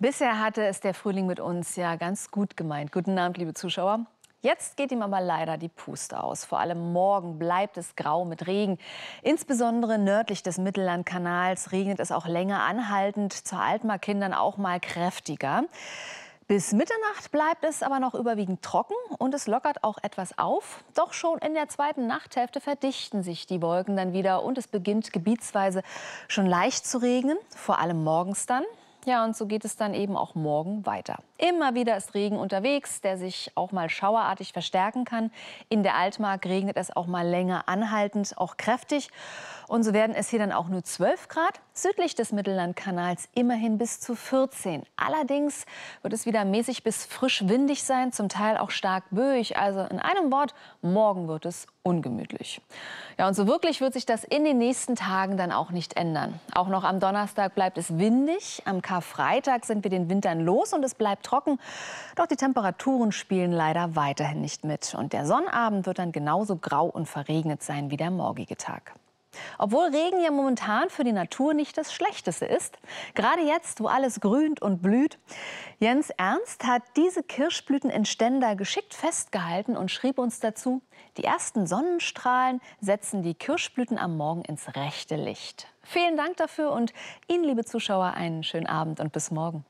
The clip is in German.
Bisher hatte es der Frühling mit uns ja ganz gut gemeint. Guten Abend, liebe Zuschauer. Jetzt geht ihm aber leider die Puste aus. Vor allem morgen bleibt es grau mit Regen. Insbesondere nördlich des Mittellandkanals regnet es auch länger anhaltend, zur Altmark hin auch mal kräftiger. Bis Mitternacht bleibt es aber noch überwiegend trocken und es lockert auch etwas auf. Doch schon in der zweiten Nachthälfte verdichten sich die Wolken dann wieder und es beginnt gebietsweise schon leicht zu regnen, vor allem morgens dann. Ja, und so geht es dann eben auch morgen weiter. Immer wieder ist Regen unterwegs, der sich auch mal schauerartig verstärken kann. In der Altmark regnet es auch mal länger anhaltend, auch kräftig. Und so werden es hier dann auch nur 12 Grad südlich des Mittellandkanals immerhin bis zu 14. Allerdings wird es wieder mäßig bis frisch windig sein, zum Teil auch stark böig. Also in einem Wort, morgen wird es ungemütlich. Ja, und so wirklich wird sich das in den nächsten Tagen dann auch nicht ändern. Auch noch am Donnerstag bleibt es windig. Am Karfreitag sind wir den Wintern los und es bleibt trocken. Doch die Temperaturen spielen leider weiterhin nicht mit. Und der Sonnabend wird dann genauso grau und verregnet sein wie der morgige Tag. Obwohl Regen ja momentan für die Natur nicht das Schlechteste ist, gerade jetzt, wo alles grünt und blüht. Jens Ernst hat diese Kirschblütenentständer geschickt festgehalten und schrieb uns dazu, die ersten Sonnenstrahlen setzen die Kirschblüten am Morgen ins rechte Licht. Vielen Dank dafür und Ihnen, liebe Zuschauer, einen schönen Abend und bis morgen.